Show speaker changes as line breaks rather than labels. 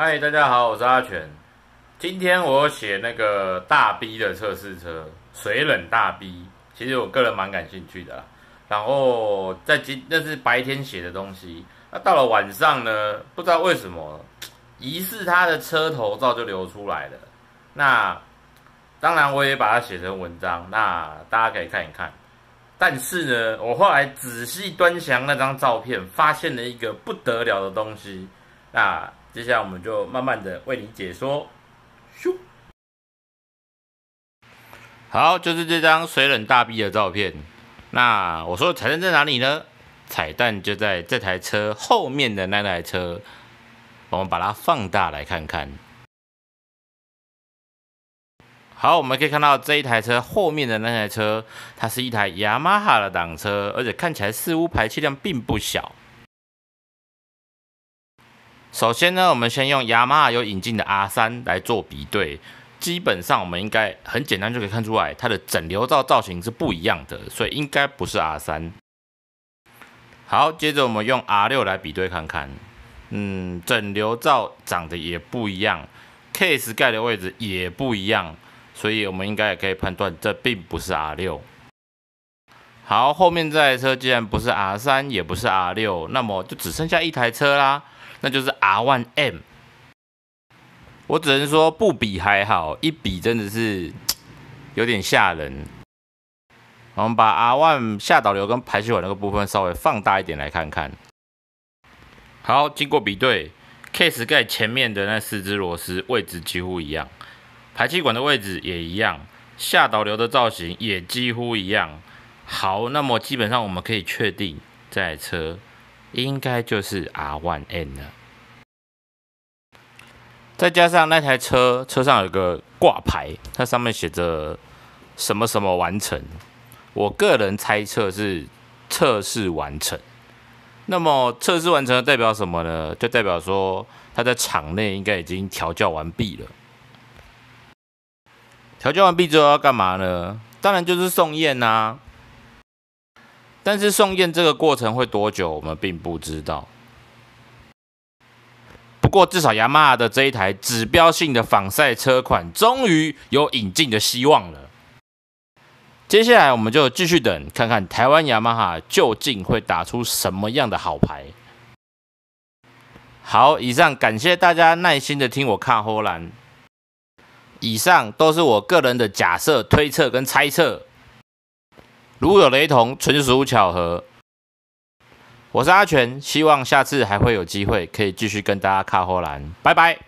嗨，大家好，我是阿全。今天我写那个大 B 的测试车水冷大 B，其实我个人蛮感兴趣的。然后在今那是白天写的东西，那到了晚上呢，不知道为什么，疑似他的车头照就流出来了。那当然我也把它写成文章，那大家可以看一看。但是呢，我后来仔细端详那张照片，发现了一个不得了的东西。那接下来我们就慢慢的为你解说。好，就是这张水冷大臂的照片。那我说彩蛋在哪里呢？彩蛋就在这台车后面的那台车。我们把它放大来看看。好，我们可以看到这一台车后面的那台车，它是一台雅马哈的挡车，而且看起来似乎排气量并不小。首先呢，我们先用雅马哈有引进的 R 三来做比对，基本上我们应该很简单就可以看出来，它的整流罩造型是不一样的，所以应该不是 R 三。好，接着我们用 R 六来比对看看，嗯，整流罩长得也不一样，case 盖的位置也不一样，所以我们应该也可以判断这并不是 R 六。好，后面这台车既然不是 R 三，也不是 R 六，那么就只剩下一台车啦。那就是 R1M，我只能说不比还好，一比真的是有点吓人。我们把 R1 下导流跟排气管那个部分稍微放大一点来看看。好，经过比对，Case 盖前面的那四只螺丝位置几乎一样，排气管的位置也一样，下导流的造型也几乎一样。好，那么基本上我们可以确定这台车。应该就是 R1N 了，再加上那台车，车上有个挂牌，它上面写着什么什么完成。我个人猜测是测试完成。那么测试完成代表什么呢？就代表说它在场内应该已经调教完毕了。调教完毕之后要干嘛呢？当然就是送宴啊。但是送验这个过程会多久，我们并不知道。不过至少雅马哈的这一台指标性的仿赛车款，终于有引进的希望了。接下来我们就继续等，看看台湾雅马哈究竟会打出什么样的好牌。好，以上感谢大家耐心的听我看荷栏。以上都是我个人的假设、推测跟猜测。如有雷同，纯属巧合。我是阿全，希望下次还会有机会可以继续跟大家看荷兰。拜拜。